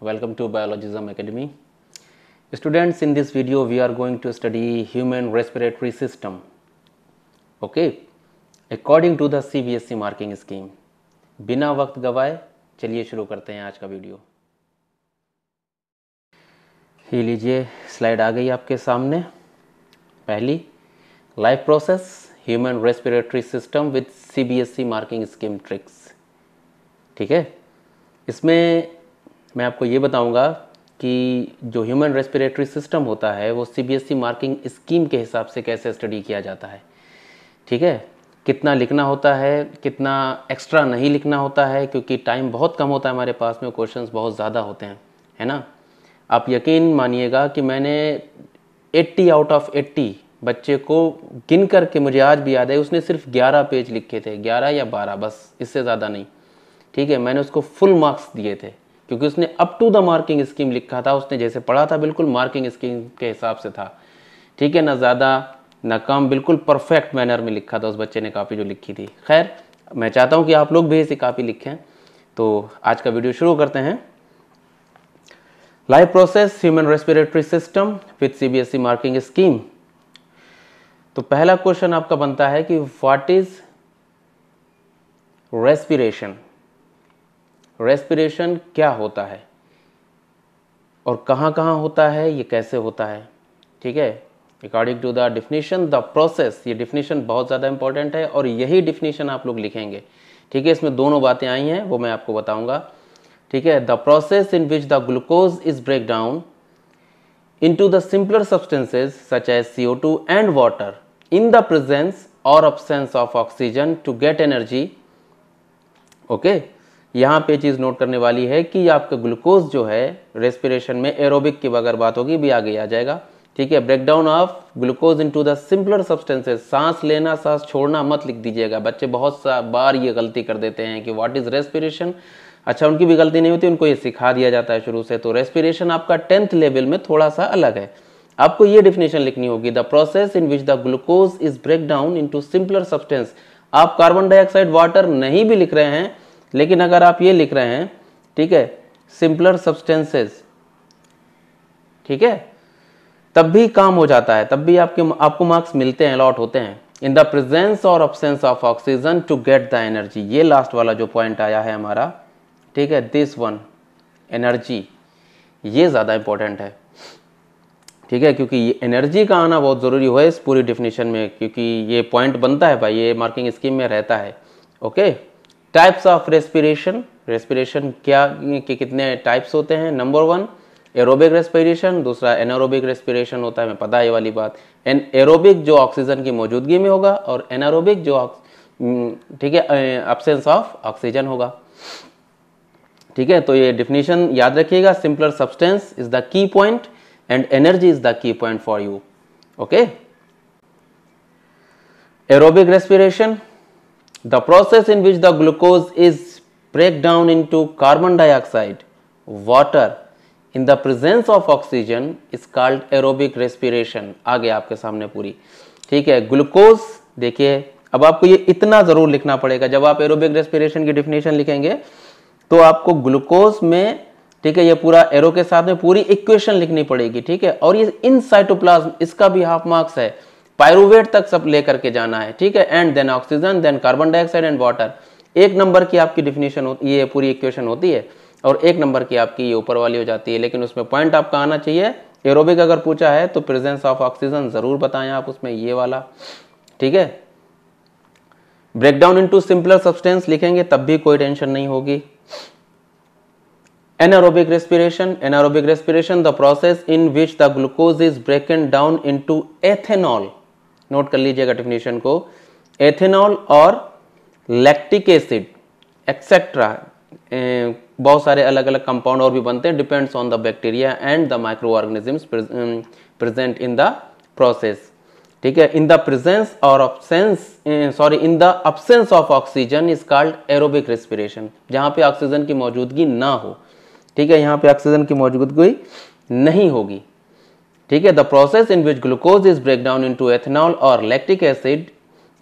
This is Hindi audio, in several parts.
welcome to Biologism Academy. Students, in this video we are going to study human respiratory system. Okay, according to the CBSE marking scheme. बिना वक्त गवाए चलिए शुरू करते हैं आज का वीडियो ही लीजिए स्लाइड आ गई आपके सामने पहली life process human respiratory system with CBSE marking scheme tricks ठीक है इसमें मैं आपको ये बताऊंगा कि जो ह्यूमन रेस्पिरेटरी सिस्टम होता है वो सीबीएसई मार्किंग स्कीम के हिसाब से कैसे स्टडी किया जाता है ठीक है कितना लिखना होता है कितना एक्स्ट्रा नहीं लिखना होता है क्योंकि टाइम बहुत कम होता है हमारे पास में क्वेश्चंस बहुत ज़्यादा होते हैं है ना आप यकीन मानिएगा कि मैंने 80 आउट ऑफ बच्चे को गिन करके मुझे आज भी याद है उसने सिर्फ ग्यारह पेज लिखे थे ग्यारह या बारह बस इससे ज़्यादा नहीं ठीक है मैंने उसको फुल मार्क्स दिए थे क्योंकि उसने up to the marking scheme लिखा था उसने जैसे पढ़ा था बिल्कुल मार्किंग स्कीम के हिसाब से था ठीक है ना ज़्यादा ना कम बिल्कुल परफेक्ट मैनर में लिखा था उस बच्चे ने कापी जो लिखी थी खैर मैं चाहता हूँ कि आप लोग भी ऐसी कापी लिखें तो आज का वीडियो शुरू करते हैं life process human respiratory system with C marking scheme तो पहला क्वेश्चन आपका बनता है कि व्हाट इज रेस्पिरेशन रेस्पिरेशन क्या होता है और कहां कहां होता है ये कैसे होता है ठीक है according to the definition the process ये डिफिनेशन बहुत ज़्यादा इंपॉर्टेंट है और यही डिफिनीशन आप लोग लिखेंगे ठीक है इसमें दोनों बातें आई हैं वो मैं आपको बताऊंगा ठीक है the process in which the glucose is break down into the simpler substances such as C O two and water in the presence or absence of oxygen to get energy okay okay? यहाँ पे चीज़ नोट करने वाली है कि आपका ग्लूकोज जो है रेस्पिरेशन में एरोबिक की अगर बात होगी भी आगे आ जाएगा ठीक है breakdown of glucose into the simpler substances सांस लेना सांस छोड़ना मत लिख दीजिएगा बच्चे बहुत सा बार ये गलती कर देते हैं कि व्हाट इज़ रेस्पिरेशन अच्छा उनकी भी गलती नहीं होती उनको ये सिखा दिया जाता है शुरू से तो रेस्पिरेशन आपका टेंथ लेवल में थोड़ा सा अलग है आपको ये डेफिनेशन लिखनी होगी the process in which the glucose is break down to simpler substance आप कार्बन डाइऑक्साइड वाटर नहीं भी लिख रहे हैं लेकिन अगर आप ये लिख रहे हैं ठीक है सिंपलर सब्सटेंसेस ठीक है तब भी काम हो जाता है तब भी आपके आपको मार्क्स मिलते हैं अलॉट होते हैं इन द प्रेजेंस और absence of oxygen to get the energy ये लास्ट वाला जो पॉइंट आया है हमारा ठीक है दिस वन एनर्जी ये ज़्यादा इंपॉर्टेंट है ठीक है क्योंकि ये एनर्जी का आना बहुत ज़रूरी हुआ है इस पूरी डिफिनीशन में क्योंकि ये पॉइंट बनता है भाई ये मार्किंग स्कीम में रहता है okay types of respiration respiration क्या के कितने टाइप्स होते हैं नंबर वन एरोबिक रेस्पिरेशन दूसरा एनारोबिक रेस्पिरेशन होता है मैं पता है ये वाली बात एन एरोबिक जो ऑक्सीजन की मौजूदगी में होगा और एनारोबिक जो हम्म, ठीक है अब्सेंस ऑफ ऑक्सीजन होगा ठीक है तो ये डिफिनीशन याद रखिएगा simpler substance is the key point and energy is the key point for you okay aerobic respiration the process in which the glucose is break down into carbon dioxide water in the presence of oxygen is called aerobic respiration aage aapke samne puri theek hai glucose dekhiye देखिए अब आपको ये इतना जरूर लिखना पड़ेगा जब आप एरोबिक रेस्पिरेशन की डिफिनेशन लिखेंगे तो आपको ग्लूकोज में ठीक है ये पूरा एरो के साथ में पूरी इक्वेशन लिखनी पड़ेगी ठीक है और ये इन साइटोप्लाज्म इसका भी हाफ मार्क्स है पायरुवेट तक सब लेकर के जाना है ठीक है and then oxygen then carbon dioxide and water एक नंबर की आपकी डिफिनेशन ये पूरी इक्वेशन होती है और एक नंबर की आपकी ये ऊपर वाली हो जाती है लेकिन उसमें पॉइंट आपका आना चाहिए एरोबिक अगर पूछा है तो प्रेजेंस ऑफ ऑक्सीजन ज़रूर बताएं आप उसमें ये वाला ठीक है ब्रेकडाउन इनटू सिंपलर सब्सटेंस लिखेंगे तब भी कोई टेंशन नहीं होगी Anaerobic respiration. Anaerobic respiration, the process in which the glucose is broken down into ethanol. Note कर लीजिएगा डेफिनेशन को एथेनॉल और लैक्टिक एसिड एक्सेट्रा बहुत सारे अलग अलग कंपाउंड और भी बनते हैं depends on the bacteria and the micro organisms present in the process ठीक है इन द प्रेजेंस और absence sorry in the absence of oxygen is called aerobic respiration जहाँ पे ऑक्सीजन की मौजूदगी ना हो ठीक है यहाँ पे ऑक्सीजन की मौजूदगी नहीं होगी ठीक है the process in which glucose is break down into ethanol और lactic acid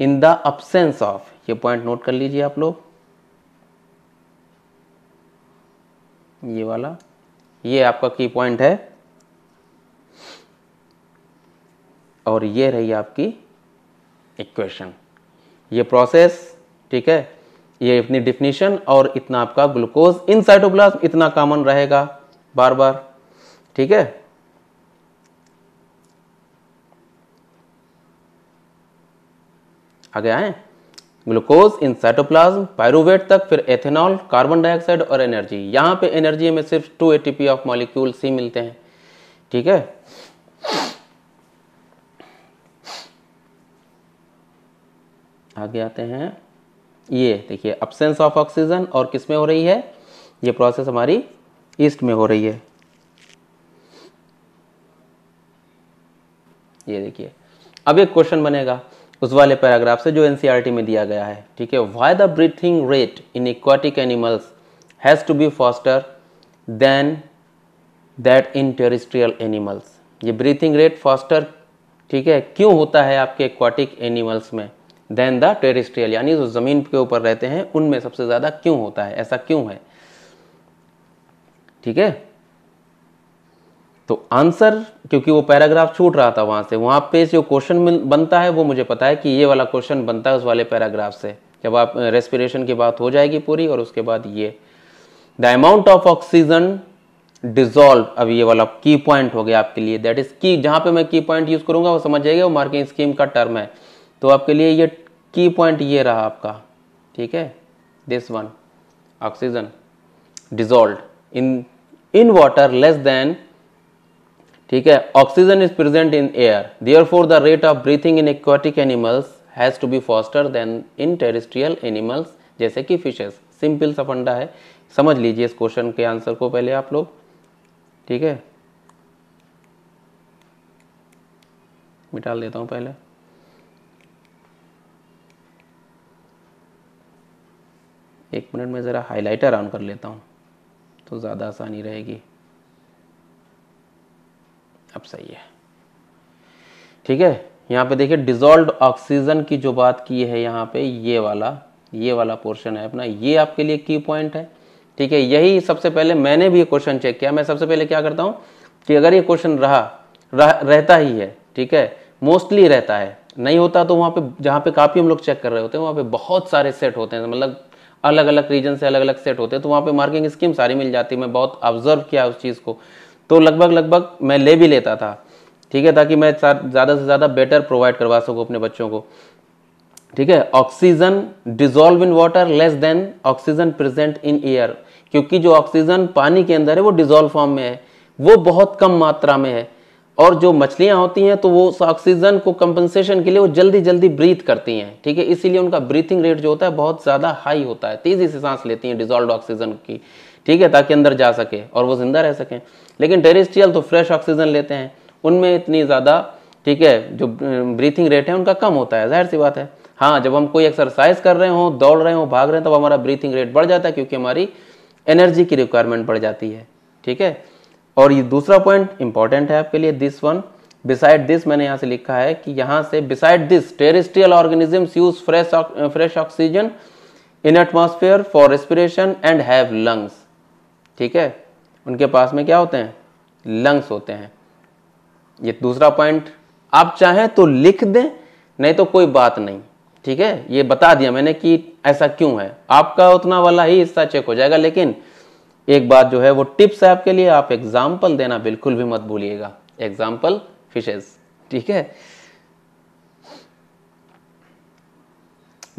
in the absence of ये पॉइंट नोट कर लीजिए आप लोग ये वाला ये आपका की पॉइंट है और ये रही आपकी इक्वेशन ये प्रोसेस ठीक है ये अपनी डिफिनीशन और इतना आपका ग्लूकोज इन साइटोप्लाज्म इतना कॉमन रहेगा बार बार ठीक है आगे आए ग्लूकोज इन साइटोप्लाज्म पायरुवेट तक फिर एथेनॉल कार्बन डाइऑक्साइड और एनर्जी यहां पे एनर्जी में सिर्फ two ATP of molecules मिलते हैं ठीक है आगे आते हैं ये देखिए अपसेंस ऑफ ऑक्सीजन और किस में हो रही है ये प्रोसेस हमारी ईस्ट में हो रही है ये देखिए अब एक क्वेश्चन बनेगा उस वाले पैराग्राफ से जो एनसीईआरटी में दिया गया है ठीक है why the breathing rate in aquatic animals has to be faster than that in terrestrial animals ये ब्रीथिंग रेट फास्टर ठीक है क्यों होता है आपके एक्वाटिक एनिमल्स में देन द टेरिस्ट्रियल यानी जो ज़मीन के ऊपर रहते हैं उनमें सबसे ज़्यादा क्यों होता है ऐसा क्यों है ठीक है तो आंसर क्योंकि वो पैराग्राफ छूट रहा था वहां से वहां पे जो क्वेश्चन बनता है वो मुझे पता है कि ये वाला क्वेश्चन बनता है उस वाले पैराग्राफ से जब आप रेस्पिरेशन की बात हो जाएगी पूरी और उसके बाद ये the amount of oxygen dissolve अब ये वाला की पॉइंट हो गया आपके लिए दैट इज की जहां पे मैं की पॉइंट यूज़ करूंगा वो समझ जाएगा वो मार्किंग स्कीम का टर्म है तो आपके लिए ये की पॉइंट ये रहा आपका ठीक है this one oxygen dissolve in in water less than ठीक है oxygen is present in air therefore the rate of breathing in aquatic animals has to be faster than in terrestrial animals जैसे कि फिशेस सिंपल सा फंडा है समझ लीजिए इस क्वेश्चन के आंसर को पहले आप लोग ठीक है मिटाल देता हूं पहले एक मिनट में ज़रा हाइलाइटर ऑन कर लेता हूँ तो ज़्यादा आसानी रहेगी अब सही है ठीक है यहाँ पे देखिए डिजोल्व ऑक्सीजन की जो बात की है यहाँ पे ये वाला ये वाला पोर्शन है अपना ये आपके लिए की पॉइंट है ठीक है यही सबसे पहले मैंने भी ये क्वेश्चन चेक किया मैं सबसे पहले क्या करता हूँ कि अगर ये क्वेश्चन रहा रह, रहता ही है ठीक है मोस्टली रहता है नहीं होता तो वहाँ पे जहाँ पे काफ़ी हम लोग चेक कर रहे होते हैं वहाँ पे बहुत सारे सेट होते हैं मतलब अलग अलग रीजन से अलग अलग सेट होते हैं तो वहाँ पे मार्किंग स्कीम सारी मिल जाती है मैं बहुत ऑब्जर्व किया उस चीज़ को तो लगभग लगभग मैं ले भी लेता था ठीक है ताकि मैं ज़्यादा से ज़्यादा बेटर प्रोवाइड करवा सकूँ अपने बच्चों को ठीक है oxygen dissolve in water less than oxygen present in air क्योंकि जो ऑक्सीजन पानी के अंदर है वो डिजोल्व फॉर्म में है वो बहुत कम मात्रा में है और जो मछलियाँ होती हैं तो वो ऑक्सीजन को कंपनसेशन के लिए वो जल्दी जल्दी ब्रीथ करती हैं ठीक है इसीलिए उनका ब्रीथिंग रेट जो होता है बहुत ज़्यादा हाई होता है तेज़ी से सांस लेती हैं डिजॉल्व ऑक्सीजन की ठीक है ताकि अंदर जा सके और वो ज़िंदा रह सकें लेकिन टेरिस्ट्रियल तो फ्रेश ऑक्सीजन लेते हैं उनमें इतनी ज़्यादा ठीक है जो ब्रीथिंग रेट है उनका कम होता है जाहिर सी बात है हाँ जब हम कोई एक्सरसाइज कर रहे हों दौड़ रहे हों भाग रहे हैं तब तो हमारा ब्रीथिंग रेट बढ़ जाता है क्योंकि हमारी एनर्जी की रिक्वायरमेंट बढ़ जाती है ठीक है और ये दूसरा पॉइंट इंपॉर्टेंट है आपके लिए दिस वन बिसाइड दिस मैंने यहाँ से लिखा है कि यहाँ से beside this terrestrial organisms use fresh fresh oxygen in atmosphere for respiration and have lungs ठीक है उनके पास में क्या होते हैं लंग्स होते हैं ये दूसरा पॉइंट आप चाहें तो लिख दें नहीं तो कोई बात नहीं ठीक है ये बता दिया मैंने कि ऐसा क्यों है आपका उतना वाला ही हिस्सा चेक हो जाएगा लेकिन एक बात जो है वो टिप्स है आपके लिए आप एग्जाम्पल देना बिल्कुल भी मत भूलिएगा एग्जाम्पल फिशेज ठीक है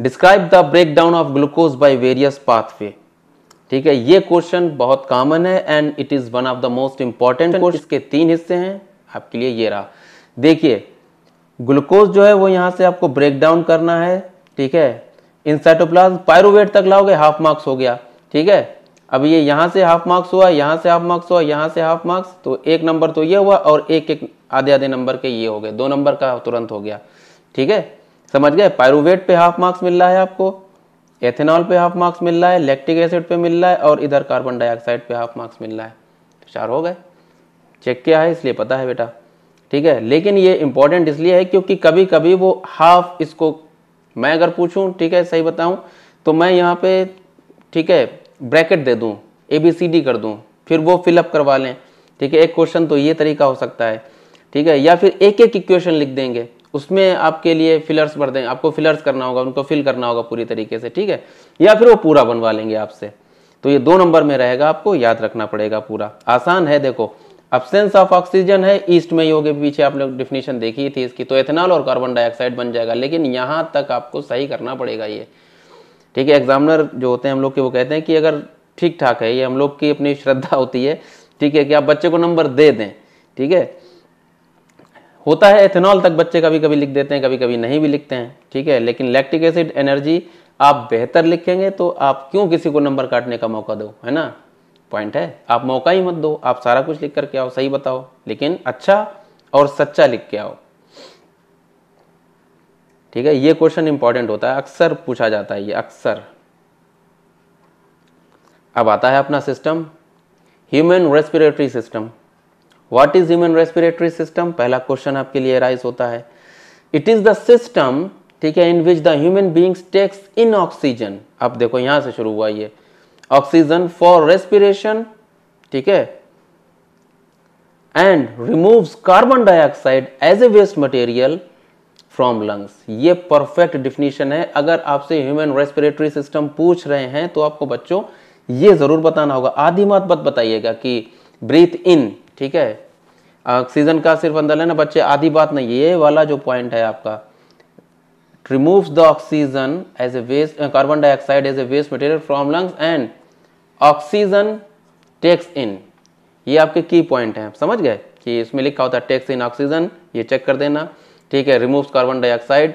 describe the break down of glucose by various pathway ठीक है ये क्वेश्चन बहुत कॉमन है and it is one of the most important इसके तीन हिस्से हैं आपके लिए ये रहा देखिए ग्लूकोज जो है वो यहां से आपको ब्रेक डाउन करना है ठीक है इन साइटोप्लाज पायरुवेट तक लाओगे हाफ मार्क्स हो गया ठीक है अब ये यहाँ से हाफ मार्क्स हुआ यहाँ से हाफ मार्क्स हुआ यहाँ से हाफ मार्क्स तो एक नंबर तो ये हुआ और एक एक आधे आधे नंबर के ये हो गए दो नंबर का तुरंत हो गया ठीक है समझ गए पायरुवेट पे हाफ मार्क्स मिल रहा है आपको एथेनॉल पे हाफ मार्क्स मिल रहा है लैक्टिक एसिड पे मिल रहा है और इधर कार्बन डाइऑक्साइड पे हाफ मार्क्स मिल रहा है तो चार हो गए चेक किया है इसलिए पता है बेटा ठीक है लेकिन ये इंपॉर्टेंट इसलिए है क्योंकि कभी कभी वो हाफ इसको मैं अगर पूछूं ठीक है सही बताऊं तो मैं यहाँ पे ठीक है ब्रैकेट दे दूँ ए बी सी डी कर दूँ फिर वो फिलअप करवा लें ठीक है एक क्वेश्चन तो ये तरीका हो सकता है ठीक है या फिर एक एक इक्वेशन लिख देंगे उसमें आपके लिए फिलर्स भर दें आपको फिलर्स करना होगा उनको फिल करना होगा पूरी तरीके से ठीक है या फिर वो पूरा बनवा लेंगे आपसे तो ये दो नंबर में रहेगा आपको याद रखना पड़ेगा पूरा आसान है देखो अब्सेंस ऑफ ऑक्सीजन है ईस्ट में योग के पीछे आप लोग डिफिनीशन देखी थी इसकी तो एथेनॉल और कार्बन डाइऑक्साइड बन जाएगा लेकिन यहाँ तक आपको सही करना पड़ेगा ये ठीक है एग्जामिनर जो होते हैं हम लोग के वो कहते हैं कि अगर ठीक ठाक है ये हम लोग की अपनी श्रद्धा होती है ठीक है कि आप बच्चे को नंबर दे दें ठीक है होता है एथेनॉल तक बच्चे कभी कभी लिख देते हैं कभी कभी नहीं भी लिखते हैं ठीक है लेकिन लैक्टिक एसिड एनर्जी आप बेहतर लिखेंगे तो आप क्यों किसी को नंबर काटने का मौका दो है ना पॉइंट है आप मौका ही मत दो आप सारा कुछ लिख करके आओ सही बताओ लेकिन अच्छा और सच्चा लिख के आओ ठीक है ये क्वेश्चन इंपॉर्टेंट होता है अक्सर पूछा जाता है ये अक्सर अब आता है अपना system human respiratory system what is human respiratory system पहला क्वेश्चन आपके लिए राइज होता है इट इज द सिस्टम ठीक है in which the human beings takes in oxygen अब देखो यहां से शुरू हुआ ये ऑक्सीजन फॉर रेस्पिरेशन ठीक है and removes carbon dioxide as a waste material from lungs ये परफेक्ट डिफिनीशन है अगर आपसे ह्यूमन रेस्पिरेटरी सिस्टम पूछ रहे हैं तो आपको बच्चों ये ज़रूर बताना होगा आधी बात मत बताइएगा कि ब्रीथ इन ठीक है ऑक्सीजन का सिर्फ अंदर लेना बच्चे आधी बात नहीं ये वाला जो पॉइंट है आपका removes the oxygen as a waste carbon dioxide as a waste material from lungs and oxygen takes in ये आपके की पॉइंट है समझ गए कि इसमें लिखा होता है टेक्स इन ऑक्सीजन ये चेक कर देना ठीक है रिमूव कार्बन डाइऑक्साइड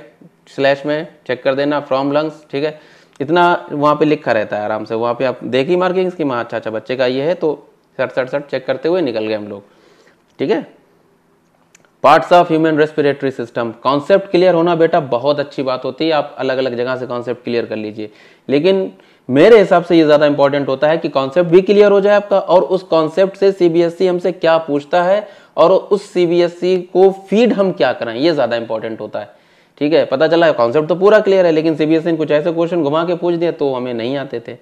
स्लैश में चेक कर देना फ्रॉम लंग्स ठीक है इतना वहाँ पे लिखा रहता है आराम से वहाँ पे आप देखी मार्किंग्स की माँ अच्छा अच्छा बच्चे का ये है तो सट सट सट चेक करते हुए निकल गए हम लोग ठीक है parts of human respiratory system concept clear होना बेटा बहुत अच्छी बात होती है आप अलग अलग जगह से कॉन्सेप्ट क्लियर कर लीजिए लेकिन मेरे हिसाब से ये ज़्यादा इंपॉर्टेंट होता है कि कॉन्सेप्ट भी क्लियर हो जाए आपका और उस कॉन्सेप्ट से सीबीएसई e हमसे क्या पूछता है और उस सीबीएसई e को फीड हम क्या कराएं ये ज़्यादा इंपॉर्टेंट होता है ठीक है पता चला कॉन्सेप्ट तो पूरा क्लियर है लेकिन सीबीएसई e ने कुछ ऐसे क्वेश्चन घुमा के पूछ दिया तो हमें नहीं आते थे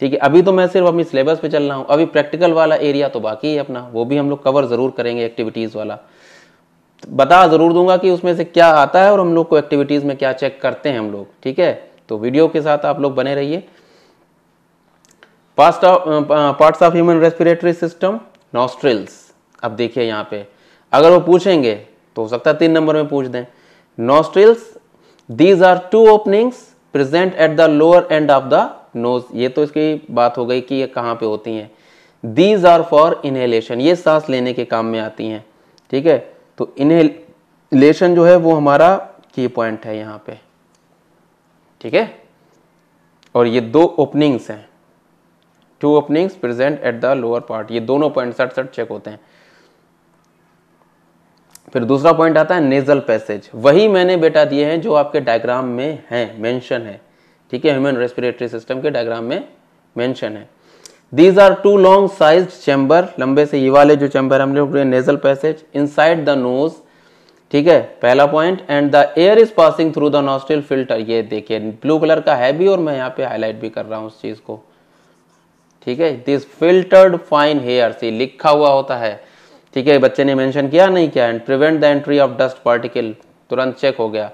ठीक है अभी तो मैं सिर्फ अपनी सिलेबस पे चल रहा हूँ अभी प्रैक्टिकल वाला एरिया तो बाकी है अपना वो भी हम लोग कवर ज़रूर करेंगे एक्टिविटीज़ वाला बता ज़रूर दूंगा कि उसमें से क्या आता है और हम लोग को एक्टिविटीज़ में क्या चेक करते हैं हम लोग ठीक है तो वीडियो के साथ आप लोग बने रहिए parts of human respiratory system nostrils अब देखिए यहाँ पे अगर वो पूछेंगे तो हो सकता है तीन नंबर में पूछ दें nostrils these are two openings present at the lower end of the nose ये तो इसकी बात हो गई कि ये कहाँ पे होती हैं दीज आर फॉर इनहेलेशन ये सांस लेने के काम में आती हैं ठीक है तो इनहेलेशन जो है वो हमारा की पॉइंट है यहाँ पे ठीक है और ये दो ओपनिंग्स हैं two openings present at the lower part ये दोनों पॉइंट सट सट चेक होते हैं फिर दूसरा पॉइंट आता है नेजल पैसेज वही मैंने बेटा दिए हैं जो आपके डायग्राम में हैं मेंशन है ठीक है ह्यूमन रेस्पिरेटरी सिस्टम के डायग्राम में मेंशन है these are two long size chamber लंबे से ये वाले जो चैम्बर हमने लोग nasal passage inside the nose ठीक है पहला point and the air is passing through the nostril filter ये देखिए ब्लू कलर का है भी और मैं यहाँ पे हाईलाइट भी कर रहा हूँ उस चीज़ को ठीक है दिस फिल्टर्ड फाइन हेयर से लिखा हुआ होता है ठीक है बच्चे ने मेंशन किया नहीं किया and prevent the entry of dust particle तुरंत चेक हो गया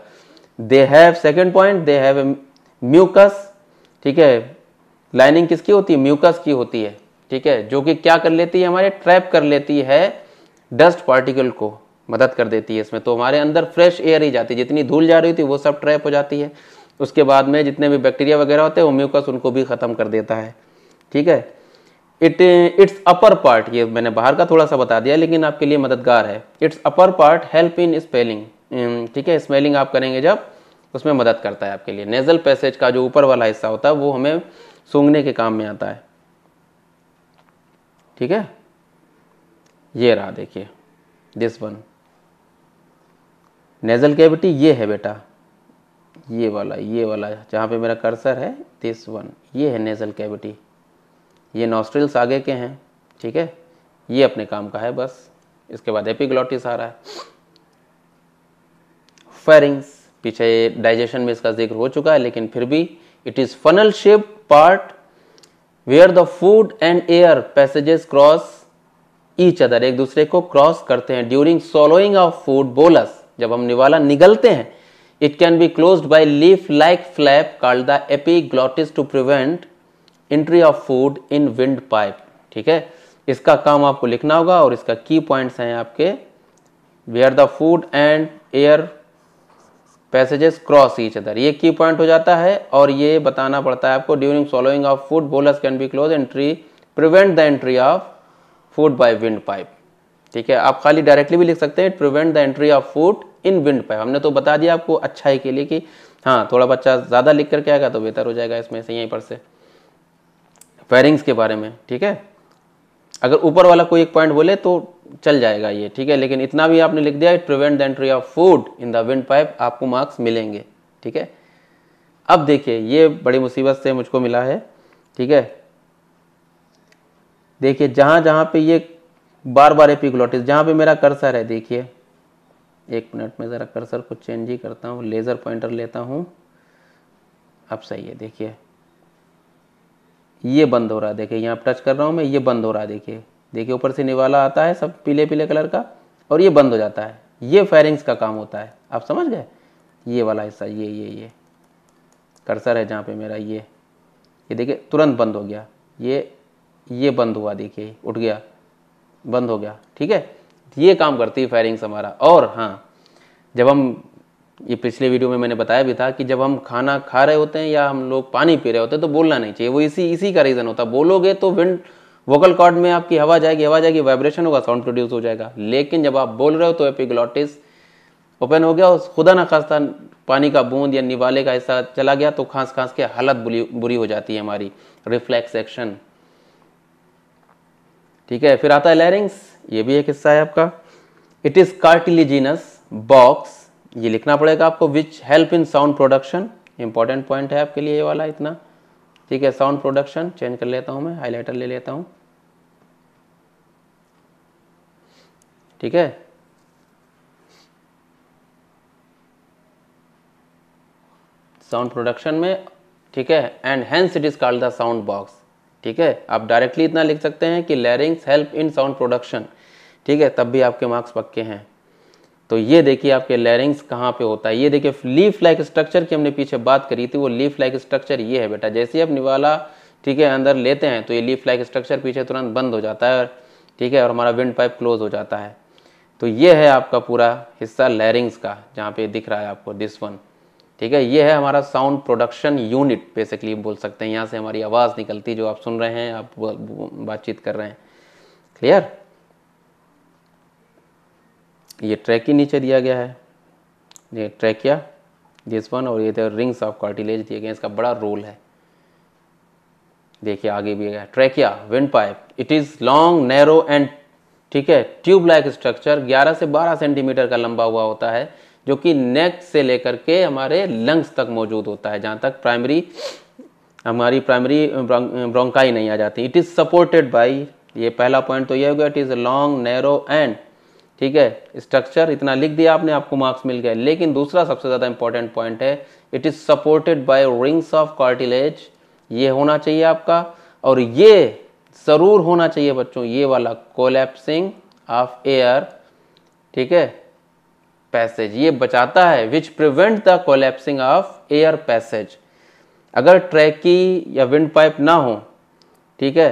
they have second point they have mucus ठीक है लाइनिंग किसकी होती है म्यूकस की होती है ठीक है जो कि क्या कर लेती है हमारे ट्रैप कर लेती है डस्ट पार्टिकल को मदद कर देती है इसमें तो हमारे अंदर फ्रेश एयर ही जाती है जितनी धूल जा रही थी वो सब ट्रैप हो जाती है उसके बाद में जितने भी बैक्टीरिया वगैरह होते हैं वो म्यूकस उनको भी ख़त्म कर देता है ठीक है इट इट्स अपर पार्ट ये मैंने बाहर का थोड़ा सा बता दिया लेकिन आपके लिए मददगार है it's upper part help in spelling ठीक है स्मेलिंग आप करेंगे जब उसमें मदद करता है आपके लिए नेजल पैसेज का जो ऊपर वाला हिस्सा होता है वो हमें सूंघने के काम में आता है ठीक है ये रहा देखिए दिस वन नेजल कैविटी ये है बेटा ये वाला ये वाला जहाँ पे मेरा कर्सर है दिस वन ये है नेजल कैविटी ये नॉस्ट्रिल्स आगे के हैं ठीक है ये अपने काम का है बस इसके बाद एपिग्लॉटिस आ रहा है फेरिंग्स पीछे डाइजेशन में इसका जिक्र हो चुका है लेकिन फिर भी it is funnel shape part where the food and air passages cross each other एक दूसरे को क्रॉस करते हैं during swallowing of food bolus जब हम निवाला निगलते हैं it can be close by leaf like flap called the epiglottis to prevent entry of food in wind pipe ठीक है इसका काम आपको लिखना होगा और इसका की पॉइंट्स हैं आपके where the food and air passages cross each other ये की पॉइंट हो जाता है और ये बताना पड़ता है आपको during swallowing of food bolus can be close entry prevent the entry of food by wind pipe ठीक है आप खाली डायरेक्टली भी लिख सकते हैं prevent the entry of food in wind pipe हमने तो बता दिया आपको अच्छाई के लिए कि हाँ थोड़ा बच्चा ज़्यादा लिख करके आएगा तो बेहतर हो जाएगा इसमें से यहीं पर से फेरिंग्स के बारे में ठीक है अगर ऊपर वाला कोई एक पॉइंट बोले तो चल जाएगा ये ठीक है लेकिन इतना भी आपने लिख दिया prevent the entry of food in the wind pipe आपको मार्क्स मिलेंगे ठीक है अब देखिए ये बड़ी मुसीबत से मुझको मिला है ठीक है देखिए जहां जहाँ पे ये बार बार एपिग्लोटिस जहाँ पे मेरा कर्सर है देखिए एक मिनट में ज़रा कर्सर को चेंज ही करता हूँ लेज़र पॉइंटर लेता हूँ अब सही है देखिए ये बंद हो रहा है देखिए यहाँ टच कर रहा हूँ मैं ये बंद हो रहा है देखिए देखिए ऊपर से निवाला आता है सब पीले पीले कलर का और ये बंद हो जाता है ये फायरिंग्स का काम होता है आप समझ गए ये वाला हिस्सा ये ये ये कर्सर है जहाँ पे मेरा ये ये देखिए तुरंत बंद हो गया ये ये बंद हुआ देखिए उठ गया बंद हो गया ठीक है ये काम करती है फायरिंग्स हमारा और हाँ जब हम ये पिछले वीडियो में मैंने बताया भी था कि जब हम खाना खा रहे होते हैं या हम लोग पानी पी रहे होते हैं तो बोलना नहीं चाहिए वो इसी इसी का रीज़न होता है बोलोगे तो विंड वोकल कॉर्ड में आपकी हवा जाएगी हवा जाएगी वाइब्रेशन होगा साउंड प्रोड्यूस हो जाएगा लेकिन जब आप बोल रहे हो तो एपिग्लॉटिस ओपन हो गया और खुदा ना खास्ता पानी का बूंद या निवाले का हिस्सा चला गया तो खांस खांस के हालत बुरी बुरी हो जाती है हमारी रिफ्लेक्स एक्शन ठीक है फिर आता है लैरिंग्स ये भी एक हिस्सा है आपका इट इज कार्टिलिजिनस बॉक्स ये लिखना पड़ेगा आपको which help in sound production important point है आपके लिए ये वाला इतना ठीक है साउंड प्रोडक्शन चेंज कर लेता हूँ मैं हाईलाइटर ले लेता हूँ ठीक है साउंड प्रोडक्शन में ठीक है and hence it is called the sound box ठीक है आप डायरेक्टली इतना लिख सकते हैं कि larynx help in sound production ठीक है तब भी आपके मार्क्स पक्के हैं तो ये देखिए आपके लैरिंग्स कहाँ पे होता है ये देखिए लीफ लाइक स्ट्रक्चर की हमने पीछे बात करी थी वो लीफ लाइक स्ट्रक्चर ये है बेटा जैसे ही आप निवाला ठीक है अंदर लेते हैं तो ये लीफ लाइक स्ट्रक्चर पीछे तुरंत बंद हो जाता है ठीक है और हमारा विंड पाइप क्लोज हो जाता है तो ये है आपका पूरा हिस्सा लेरिंग्स का जहाँ पे दिख रहा है आपको दिस वन ठीक है ये है हमारा साउंड प्रोडक्शन यूनिट बेसिकली बोल सकते हैं यहाँ से हमारी आवाज़ निकलती जो आप सुन रहे हैं आप बातचीत कर रहे हैं क्लियर ये ट्रैकिया नीचे दिया गया है ये ट्रैकिया दिस वन और ये रिंग्स ऑफ कार्टिलेज दिए गए इसका बड़ा रोल है देखिए आगे भी है trachea wind pipe it is long narrow and ठीक है ट्यूब लाइक स्ट्रक्चर 11 से 12 सेंटीमीटर का लंबा हुआ होता है जो कि नेक से लेकर के हमारे लंग्स तक मौजूद होता है जहाँ तक प्राइमरी हमारी प्राइमरी ब्रोंकाई नहीं आ जाती इट इज़ सपोर्टेड बाई ये पहला पॉइंट तो ये हो गया it is long narrow and ठीक है स्ट्रक्चर इतना लिख दिया आपने आपको मार्क्स मिल गया लेकिन दूसरा सबसे ज़्यादा इंपॉर्टेंट पॉइंट है it is supported by rings of cartilage ये होना चाहिए आपका और ये ज़रूर होना चाहिए बच्चों ये वाला कोलेप्सिंग ऑफ एयर ठीक है पैसेज ये बचाता है which prevent the collapsing of air passage अगर ट्रैकी या विंड पाइप ना हो ठीक है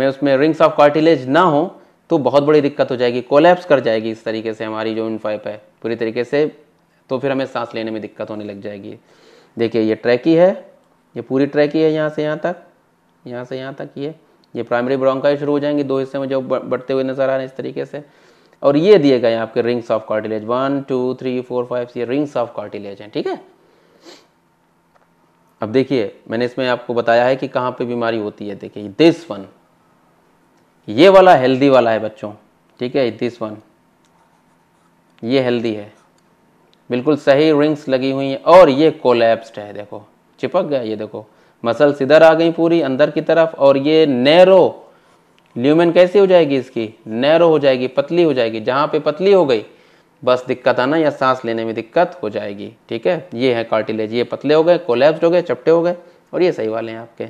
मैं उसमें रिंग्स ऑफ कार्टिलेज ना हो तो बहुत बड़ी दिक्कत हो जाएगी कोलैप्स कर जाएगी इस तरीके से हमारी जो इनफाइप है पूरी तरीके से तो फिर हमें सांस लेने में दिक्कत होने लग जाएगी देखिए ये ट्रैकी है ये पूरी ट्रैकी है यहाँ से यहाँ तक यहाँ से यहाँ तक ये ये प्राइमरी ब्रोंकाई शुरू हो जाएंगी दो हिस्से में जो बढ़ते हुए नजर आ रहे हैं इस तरीके से और ये दिए गए आपके rings of cartilage one two three four five ये रिंग्स ऑफ कार्टिलेज हैं ठीक है अब देखिए मैंने इसमें आपको बताया है कि कहाँ पे बीमारी होती है देखिए दिस वन ये वाला हेल्दी वाला है बच्चों ठीक है दिस वन ये हेल्दी है बिल्कुल सही रिंग्स लगी हुई हैं और ये कोलेप्स्ड है देखो चिपक गया ये देखो मसल्स इधर आ गई पूरी अंदर की तरफ और ये नैरो ल्यूमेन कैसी हो जाएगी इसकी नैरो हो जाएगी पतली हो जाएगी जहाँ पे पतली हो गई बस दिक्कत आना या सांस लेने में दिक्कत हो जाएगी ठीक है ये है कार्टिलेज ये पतले हो गए कोलेप्स हो गए चपटे हो गए और ये सही वाले हैं आपके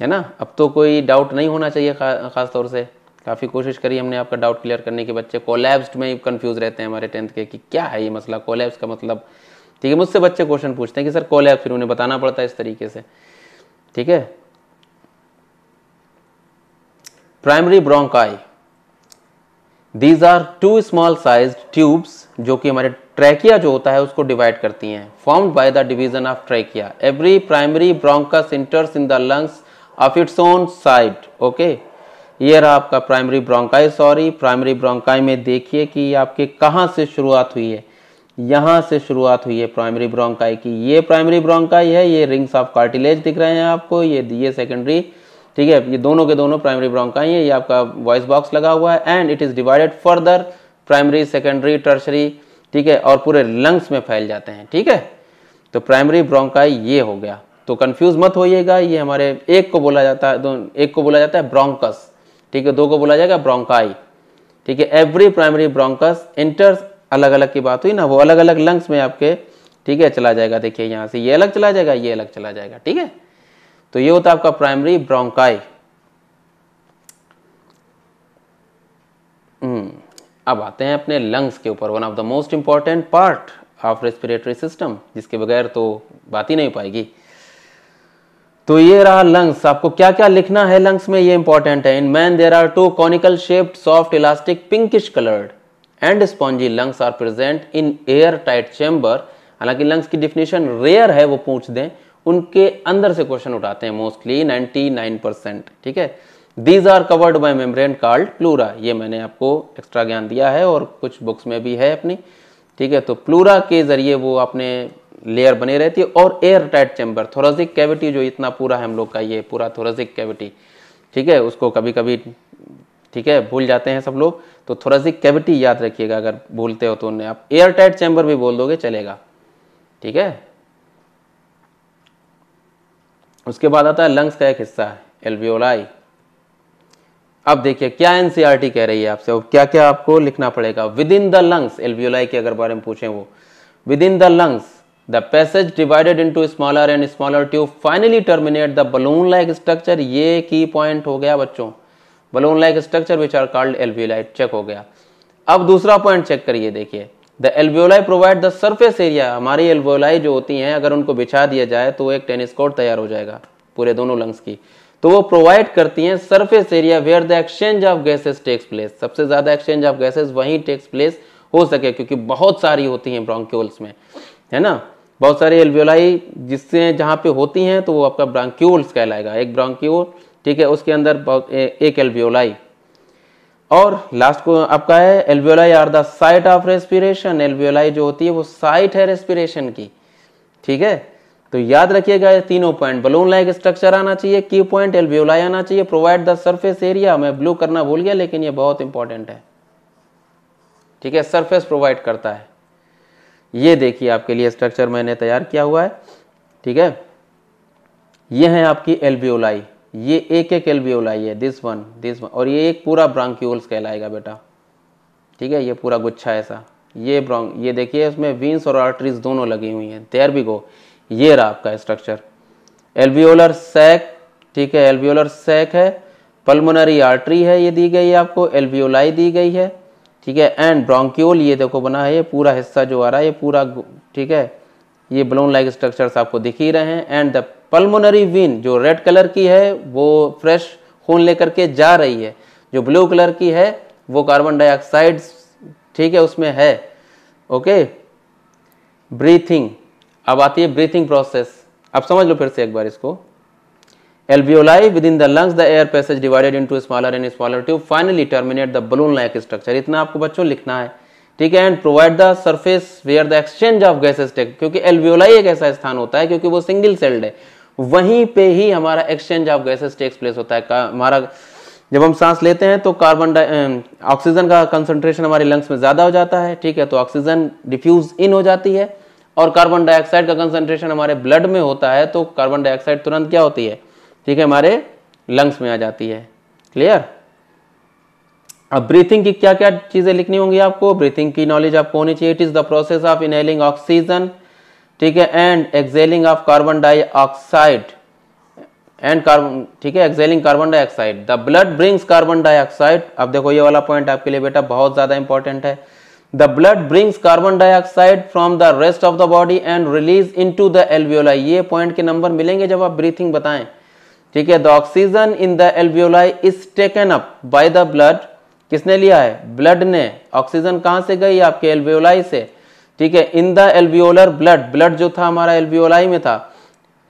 है ना अब तो कोई डाउट नहीं होना चाहिए खा, खास तौर से काफ़ी कोशिश करी हमने आपका डाउट क्लियर करने की बच्चे कोलैब्स में कंफ्यूज रहते हैं हमारे टेंथ के कि क्या है ये मसला कोलेब्स का मतलब ठीक है मुझसे बच्चे क्वेश्चन पूछते हैं कि सर कोलैब्स फिर उन्हें बताना पड़ता है इस तरीके से ठीक है primary bronchi these are two small size tubes जो कि हमारे ट्रैकिया जो होता है उसको डिवाइड करती हैं formed by the division of trachea every primary bronchus enters in the lungs of its own side okay ये रहा आपका primary bronchi sorry primary bronchi में देखिए कि आपके कहाँ से शुरुआत हुई है यहाँ से शुरुआत हुई है प्राइमरी ब्रोंकाई की ये प्राइमरी ब्रोंकाई है ये रिंग्स ऑफ कार्टिलेज दिख रहे हैं आपको ये ये सेकेंडरी ठीक है ये दोनों के दोनों प्राइमरी ब्रोंकाई है ये आपका वॉइस बॉक्स लगा हुआ है and it is divided further primary secondary tertiary ठीक है और पूरे लंग्स में फैल जाते हैं ठीक है तो प्राइमरी ब्रोंकाई ये हो गया तो कंफ्यूज मत होइएगा ये हमारे एक को बोला जाता है दो एक को बोला जाता है ब्रोंकस ठीक है दो को बोला जाएगा ब्रोंकाई ठीक है एवरी प्राइमरी ब्रोंकस इंटर्स अलग अलग की बात हुई ना वो अलग अलग लंग्स में आपके ठीक है चला जाएगा देखिए यहाँ से ये अलग चला जाएगा ये अलग चला जाएगा ठीक है तो ये होता है आपका प्राइमरी हम्म, ब्रोंकाई अब आते हैं अपने लंग्स के ऊपर one of the most important part of respiratory system जिसके बगैर तो बात ही नहीं पाएगी तो ये रहा लंग्स आपको क्या क्या लिखना है लंग्स में ये इंपॉर्टेंट है in man there are two conical shaped soft elastic pinkish coloured and spongy lungs are present in air tight chamber हालांकि लंग्स की डिफिनेशन रेयर है वो पूछ दें उनके अंदर से क्वेश्चन उठाते हैं मोस्टली 99 परसेंट ठीक है these are covered by membrane called pleura ये मैंने आपको एक्स्ट्रा ज्ञान दिया है और कुछ बुक्स में भी है अपनी ठीक है तो प्लूरा के जरिए वो आपने लेयर बने रहती है और air tight chamber thoracic cavity जो इतना पूरा है हम लोग का ये पूरा थोरेसिक कैविटी ठीक है उसको कभी कभी ठीक है भूल जाते हैं सब लोग तो थोरेसिक कैविटी याद रखिएगा अगर भूलते हो तो उन्हें आप एयर टाइट चैम्बर भी बोल दोगे चलेगा ठीक है उसके बाद आता है लंग्स का एक हिस्सा एल्वियोलाई अब देखिए क्या एनसीआरटी e कह रही है आपसे अब क्या क्या आपको लिखना पड़ेगा within the lungs alveoli के अगर बारे में पूछें वो within the lungs The passage divided into smaller and smaller tube finally terminate the balloon like structure. ये की पॉइंट हो गया बच्चों balloon like structure which are called alveoli check हो गया अब दूसरा पॉइंट चेक करिए देखिए the alveoli provide the surface area हमारी एल्वियोलाई जो होती हैं अगर उनको बिछा दिया जाए तो एक टेनिस कोर्ट तैयार हो जाएगा पूरे दोनों लंग्स की तो वो प्रोवाइड करती हैं surface area where the exchange of gases takes place सबसे ज़्यादा एक्सचेंज ऑफ गैसेज वहीं टेक्स प्लेस हो सके क्योंकि बहुत सारी होती हैं ब्रोंक्योल्स में है ना बहुत सारी एल्वियोलाई जिससे जहाँ पे होती हैं तो वो आपका ब्रांक्यूल्स कहलाएगा एक ब्रांक्यूल ठीक है उसके अंदर बहुत एक एल्वियोलाई और लास्ट को आपका है alveoli are the site of respiration alveoli जो होती है वो साइट है रेस्पिरेशन की ठीक है तो याद रखिएगा ये तीनों पॉइंट बलून लाइक स्ट्रक्चर आना चाहिए की पॉइंट एल्वियोलाई आना चाहिए प्रोवाइड द सर्फेस एरिया मैं ब्लू करना भूल गया लेकिन ये बहुत इंपॉर्टेंट है ठीक है सरफेस प्रोवाइड करता है ये देखिए आपके लिए स्ट्रक्चर मैंने तैयार किया हुआ है ठीक है ये है आपकी एलबीओलाई ये एक एक एल्वियोलाई है दिस वन दिस वन और ये एक पूरा ब्रांक्यूल्स कहलाएगा बेटा ठीक है ये पूरा गुच्छा ऐसा ये ब्रॉन्ग ये देखिए इसमें वीन्स और आर्टरीज दोनों लगी हुई हैं देयर भी गो ये रहा आपका स्ट्रक्चर एल्वियोलर सैक ठीक है एल्वियोलर सैक है पल्मोनरी आर्टरी है ये दी गई है आपको एल्वियोलाई दी गई है ठीक है एंड ब्रोंक्योल ये देखो बना है ये पूरा हिस्सा जो आ रहा है ये पूरा ठीक है ये ब्लोन लाइक स्ट्रक्चर्स आपको दिख ही रहे हैं एंड द पल्मोनरी विन जो रेड कलर की है वो फ्रेश खून लेकर के जा रही है जो ब्लू कलर की है वो कार्बन डाइऑक्साइड ठीक है उसमें है ओके ब्रीथिंग अब आती है ब्रीथिंग प्रोसेस अब समझ लो फिर से एक बार इसको alveoli within the lungs the air passage divided into smaller and smaller tube finally terminate the balloon like structure इतना आपको बच्चों लिखना है ठीक है and provide the surface where the exchange of gases take क्योंकि एल्वियोलाई एक ऐसा स्थान होता है क्योंकि वो सिंगल सेल्ड है वहीं पे ही हमारा exchange of gases takes place होता है हमारा जब हम सांस लेते हैं तो कार्बन ऑक्सीजन का कंसंट्रेशन हमारे लंग्स में ज़्यादा हो जाता है ठीक है तो ऑक्सीजन डिफ्यूज इन हो जाती है और कार्बन डाइऑक्साइड का कंसंट्रेशन हमारे ब्लड में होता है तो कार्बन डाइऑक्साइड तुरंत क्या होती है ठीक है हमारे लंग्स में आ जाती है क्लियर अब ब्रीथिंग की क्या क्या चीज़ें लिखनी होंगी आपको ब्रीथिंग की नॉलेज आपको होनी चाहिए it is the process of inhaling oxygen ठीक है and exhaling of carbon dioxide and carbon ठीक है exhaling carbon dioxide the blood brings carbon dioxide अब देखो ये वाला पॉइंट आपके लिए बेटा बहुत ज़्यादा इंपॉर्टेंट है the blood brings carbon dioxide from the rest of the body and release into the alveoli ये पॉइंट के नंबर मिलेंगे जब आप ब्रीथिंग बताएं ठीक है the oxygen in the alveoli is taken up by the blood किसने लिया है ब्लड ने ऑक्सीजन कहां से गई आपके एल्वियोलाई से ठीक है in the alveolar blood blood जो था हमारा एल्वियोलाई में था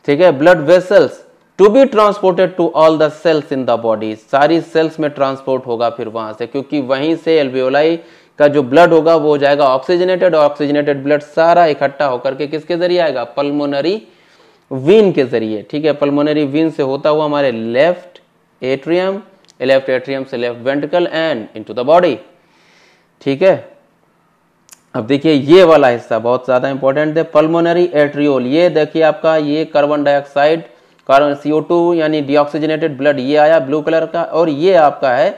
ठीक है blood vessels to be transported to all the cells in the body सारी सेल्स में ट्रांसपोर्ट होगा फिर वहां से क्योंकि वहीं से एल्वियोलाई का जो ब्लड होगा वो हो जाएगा ऑक्सीजनेटेड और ऑक्सीजनेटेड ब्लड सारा इकट्ठा होकर के किसके जरिए आएगा पल्मोनरी वीन के जरिए ठीक है पल्मोनरी वीन से होता हुआ हमारे लेफ्ट एट्रियम लेफ्ट एट्रियम से left ventricle and into the body ठीक है अब देखिए ये वाला हिस्सा बहुत ज़्यादा इंपॉर्टेंट है पल्मोनरी एट्रियोल ये देखिए आपका ये carbon dioxide carbon CO two यानी डिऑक्सीजनेटेड ब्लड ये आया ब्लू कलर का और ये आपका है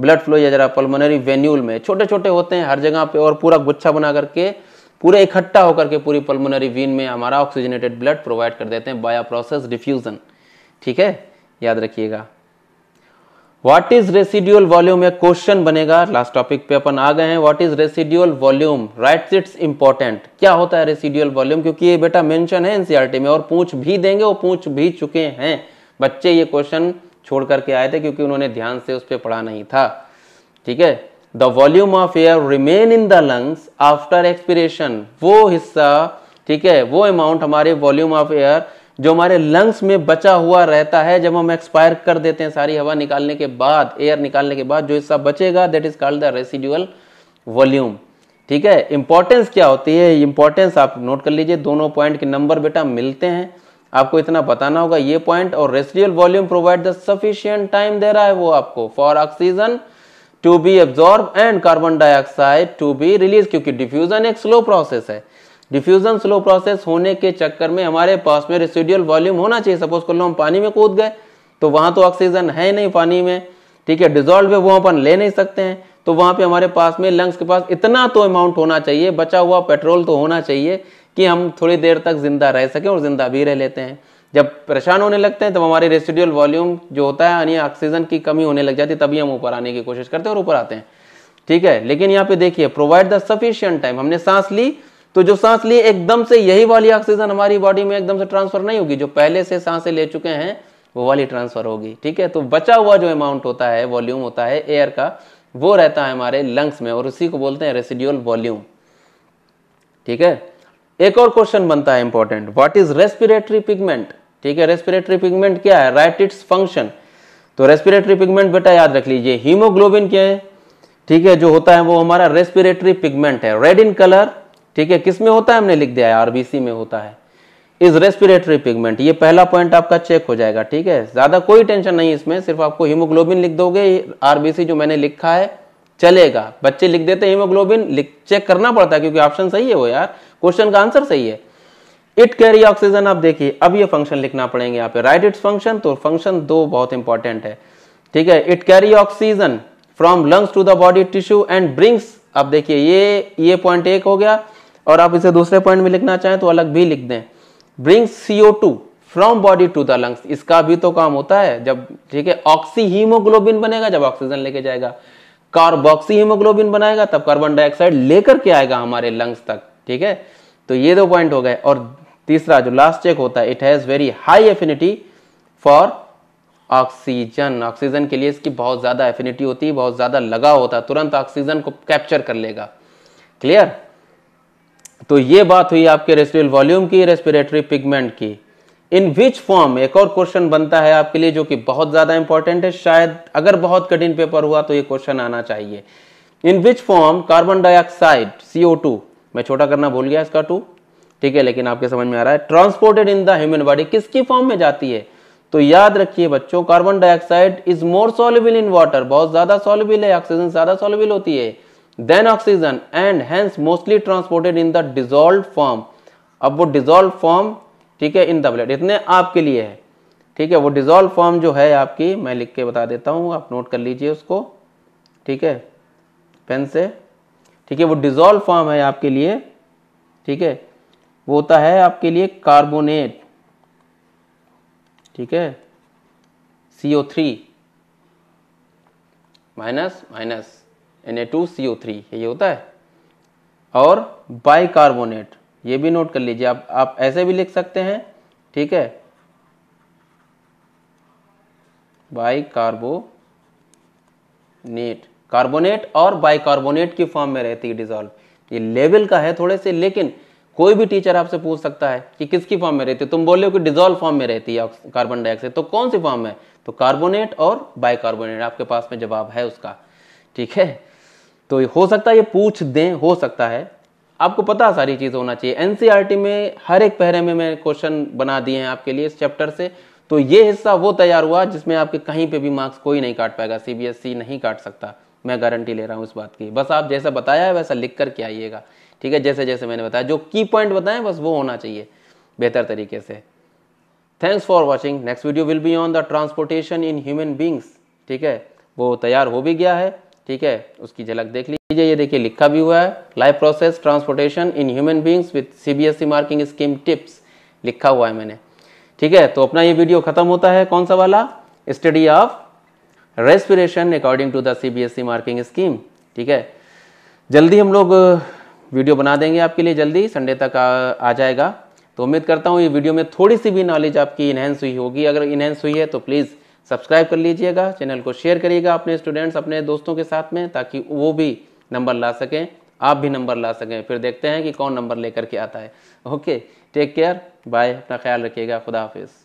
ब्लड फ्लो ये जरा पल्मोनरी वेन्यूल में छोटे छोटे होते हैं हर जगह पे और पूरा गुच्छा बना करके पूरे इकट्ठा होकर के पूरी पल्मोनरी वीन में हमारा ऑक्सीजनेटेड ब्लड प्रोवाइड कर देते हैं बाया प्रोसेस डिफ्यूज़न ठीक है याद रखिएगा व्हाट इज रेसिड्यूअल वॉल्यूम एक क्वेश्चन बनेगा लास्ट टॉपिक पे अपन आ गए हैं what is residual volume right it's important क्या होता है रेसिड्यूअल वॉल्यूम क्योंकि ये बेटा मेंशन है एनसीईआरटी में और पूछ भी देंगे वो पूछ भी चुके हैं बच्चे ये क्वेश्चन छोड़ करके आए थे क्योंकि उन्होंने ध्यान से उस पर पढ़ा नहीं था ठीक है the volume of air remain in the lungs after expiration वो हिस्सा ठीक है वो अमाउंट हमारे वॉल्यूम ऑफ एयर जो हमारे लंग्स में बचा हुआ रहता है जब हम एक्सपायर कर देते हैं सारी हवा निकालने के बाद एयर निकालने के बाद जो हिस्सा बचेगा that is called the residual volume ठीक है इंपॉर्टेंस क्या होती है इंपॉर्टेंस आप नोट कर लीजिए दोनों पॉइंट के नंबर बेटा मिलते हैं आपको इतना बताना होगा ये पॉइंट और residual volume provide the sufficient time दे रहा है वो आपको for oxygen to be absorb and carbon dioxide to be release क्योंकि डिफ्यूजन एक स्लो प्रोसेस है डिफ्यूजन स्लो प्रोसेस होने के चक्कर में हमारे पास में रेसिडुअल वॉल्यूम होना चाहिए सपोज कर लो हम पानी में कूद गए तो वहां तो ऑक्सीजन है नहीं पानी में ठीक है डिजोल्व है वो अपन ले नहीं सकते हैं तो वहां पे हमारे पास में लंग्स के पास इतना तो अमाउंट होना चाहिए बचा हुआ पेट्रोल तो होना चाहिए कि हम थोड़ी देर तक जिंदा रह सकें और जिंदा भी रह लेते हैं जब परेशान होने लगते हैं तब हमारे रेसिडुअल वॉल्यूम जो होता है यानी ऑक्सीजन की कमी होने लग जाती है तभी हम ऊपर आने की कोशिश करते हैं और ऊपर आते हैं ठीक है लेकिन यहाँ पे देखिए प्रोवाइड द सफिशियंट टाइम हमने सांस ली तो जो सांस ली एकदम से यही वाली ऑक्सीजन हमारी बॉडी में एकदम से ट्रांसफर नहीं होगी जो पहले से सांसें ले चुके हैं वो वाली ट्रांसफर होगी ठीक है तो बचा हुआ जो अमाउंट होता है वॉल्यूम होता है एयर का वो रहता है हमारे लंग्स में और उसी को बोलते हैं रेसिड्यूअल वॉल्यूम ठीक है एक और क्वेश्चन बनता है important what is respiratory pigment ठीक है रेस्पिरेटरी पिगमेंट क्या है राइट इट्स फंक्शन तो रेस्पिरेटरी पिगमेंट बेटा याद रख लीजिए हीमोग्लोबिन क्या है ठीक है जो होता है वो हमारा रेस्पिरेटरी पिगमेंट है रेड इन कलर ठीक है किस में होता है हमने लिख दिया है आरबीसी में होता है इज रेस्पिरेटरी पिगमेंट ये पहला पॉइंट आपका चेक हो जाएगा ठीक है ज्यादा कोई टेंशन नहीं इसमें सिर्फ आपको हीमोग्लोबिन लिख दोगे आरबीसी जो मैंने लिखा है चलेगा बच्चे लिख देते हैं हीमोग्लोबिन चेक करना पड़ता है क्योंकि ऑप्शन सही है वो यार क्वेश्चन का आंसर सही है इट कैरी ऑक्सीजन आप देखिए अब ये फंक्शन लिखना पड़ेंगे यहाँ पे राइट इट्स फंक्शन तो फंक्शन दो बहुत इंपॉर्टेंट है ठीक है it carry oxygen from lungs to the body tissue and brings अब देखिए ये ये पॉइंट एक हो गया और आप इसे दूसरे पॉइंट में लिखना चाहें तो अलग भी लिख दें brings CO two from body to the lungs इसका भी तो काम होता है जब ठीक है ऑक्सी हीमोग्लोबिन बनेगा जब ऑक्सीजन लेके जाएगा कार्बोक्सी हीमोग्लोबिन बनाएगा तब कार्बन डाइऑक्साइड लेकर के आएगा हमारे लंग्स तक ठीक है तो ये दो पॉइंट हो गए और तीसरा जो लास्ट चेक होता है it has very high affinity for oxygen oxygen के लिए इसकी बहुत ज़्यादा एफिनिटी होती है बहुत ज़्यादा लगा होता है तुरंत ऑक्सीजन को कैप्चर कर लेगा क्लियर तो ये बात हुई आपके रेस्पिरल वॉल्यूम की रेस्पिरेटरी पिगमेंट की इन विच फॉर्म एक और क्वेश्चन बनता है आपके लिए जो कि बहुत ज़्यादा इंपॉर्टेंट है शायद अगर बहुत कठिन पेपर हुआ तो ये क्वेश्चन आना चाहिए in which form carbon dioxide to मैं छोटा करना भूल गया इसका टू ठीक है लेकिन आपके समझ में आ रहा है transported in the human body किसकी फॉर्म में जाती है तो याद रखिए बच्चों carbon dioxide is more soluble in water बहुत ज्यादा सॉल्युबल है ऑक्सीजन ज्यादा सॉल्युबल होती है than oxygen and hence mostly transported in the dissolve form अब वो डिजोल्व फॉर्म ठीक है इन द ब्लड इतने आपके लिए है ठीक है वो डिजोल्व फॉर्म जो है आपकी मैं लिख के बता देता हूँ आप नोट कर लीजिए उसको ठीक है पेन से ठीक है वो डिजोल्व फॉर्म है आपके लिए ठीक है वो होता है आपके लिए कार्बोनेट ठीक है CO three minus minus N A two CO three ये होता है और बाइकार्बोनेट ये भी नोट कर लीजिए आप आप ऐसे भी लिख सकते हैं ठीक है बाइकार्बोनेट कार्बोनेट और बाइकार्बोनेट की फॉर्म में रहती है डिजॉल्व ये लेवल का है थोड़े से लेकिन कोई भी टीचर आपसे पूछ सकता है कि किसकी फॉर्म में रहती है तुम बोले हो कि डिजोल्व फॉर्म में रहती है कार्बन डाइऑक्साइड तो कौन सी फॉर्म है तो कार्बोनेट और बाइकार्बोनेट आपके पास में जवाब है उसका ठीक है तो हो सकता है ये पूछ दें हो सकता है आपको पता सारी चीज़ होना चाहिए एनसीईआरटी e में हर एक पहरे में मैं क्वेश्चन बना दिए हैं आपके लिए इस चैप्टर से तो ये हिस्सा वो तैयार हुआ जिसमें आपके कहीं पे भी मार्क्स कोई नहीं काट पाएगा सीबीएसई e नहीं काट सकता मैं गारंटी ले रहा हूँ इस बात की बस आप जैसा बताया है वैसा लिख करके आइएगा ठीक है जैसे जैसे मैंने बताया जो की पॉइंट बताए बस वो होना चाहिए बेहतर तरीके से thanks for watching next video will be on the transportation in human beings ठीक है वो तैयार हो भी गया है ठीक है उसकी झलक देख लीजिए ये देखिए लिखा भी हुआ है life process transportation in human beings with CBSE marking scheme tips लिखा हुआ है मैंने ठीक है तो अपना ये वीडियो खत्म होता है कौन सा वाला study of respiration according to the CBSE marking scheme ठीक है जल्दी हम लोग वीडियो बना देंगे आपके लिए जल्दी संडे तक आ, आ जाएगा तो उम्मीद करता हूँ ये वीडियो में थोड़ी सी भी नॉलेज आपकी इन्हेंस हुई होगी अगर इन्हेंस हुई है तो प्लीज़ सब्सक्राइब कर लीजिएगा चैनल को शेयर करिएगा अपने स्टूडेंट्स अपने दोस्तों के साथ में ताकि वो भी नंबर ला सकें आप भी नंबर ला सकें फिर देखते हैं कि कौन नंबर लेकर के आता है ओके टेक केयर बाय अपना ख्याल रखिएगा खुदा हाफिज़